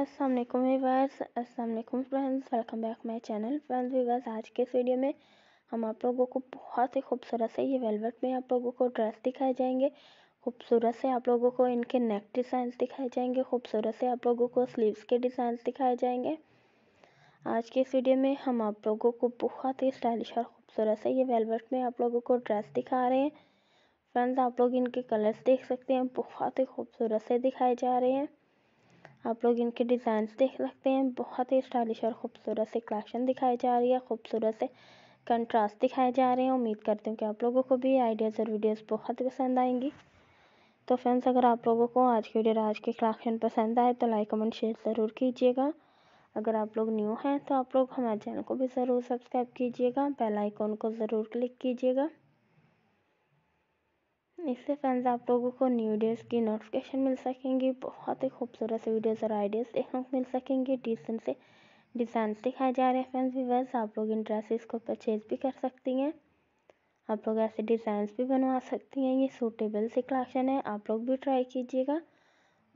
Aslam viewers असलम friends welcome back my channel friends viewers आज के इस वीडियो में हम आप लोगों को बहुत ही खूबसूरत से ये वेलवेट में आप लोगों को ड्रेस दिखाए जाएंगे खूबसूरत से आप लोगों को इनके नेक डिज़ाइन दिखाए जाएंगे खूबसूरत से आप लोगों को स्लीवस के डिज़ाइन दिखाए जाएंगे आज के इस वीडियो में हम आप लोगों को बहुत ही स्टाइलिश और खूबसूरत से ये वेलवेट में आप लोगों को ड्रेस दिखा रहे हैं फ्रेंड्स आप लोग इनके कलर्स देख सकते हैं बहुत ही खूबसूरत से दिखाए जा रहे हैं आप लोग इनके डिज़ाइन देख सकते हैं बहुत ही स्टाइलिश और ख़ूबसूरत से कलेक्शन दिखाई जा रही है ख़ूबसूरत से कंट्रास्ट दिखाए जा रहे हैं उम्मीद करती हूँ कि आप लोगों को भी आइडियाज़ और वीडियोस बहुत पसंद आएंगी तो फ्रेंड्स अगर आप लोगों को आज की वीडियो आज के कलेक्शन पसंद आए तो लाइक कमेंट शेयर ज़रूर कीजिएगा अगर आप लोग न्यू हैं तो आप लोग हमारे चैनल को भी ज़रूर सब्सक्राइब कीजिएगा बेल आइकॉन को ज़रूर क्लिक कीजिएगा इससे फ्रेंड्स आप लोगों को न्यू डेज की नोटिफिकेशन मिल सकेंगी बहुत ही खूबसूरत से वीडियोस और आइडियाज़ देखने को मिल सकेंगे डिसेंट से डिज़ाइन दिखाए जा रहे हैं फैंस व्यूवर्स आप लोग इन ड्रेसेस को परचेज भी कर सकती हैं आप लोग ऐसे डिजाइन भी बनवा सकती हैं ये सूटेबल से कलेक्शन है आप लोग भी ट्राई कीजिएगा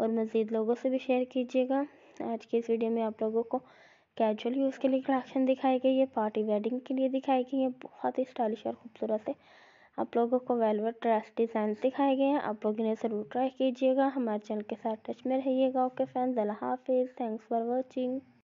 और मज़ीद लोगों से भी शेयर कीजिएगा आज की इस वीडियो में आप लोगों को कैजुअल यूज़ के लिए कलेक्शन दिखाई गई है पार्टी वेडिंग के लिए दिखाई गई है बहुत ही स्टाइलिश और खूबसूरत है आप लोगों को वेलवेट ड्रेस डिज़ाइन दिखाए गए हैं आप लोग इन्हें ज़रूर ट्राई कीजिएगा हमारे चैनल के साथ टच में रहिएगा ओके फ्रेंड्स अल्लाह हाफिज़ थैंक्स फॉर वॉचिंग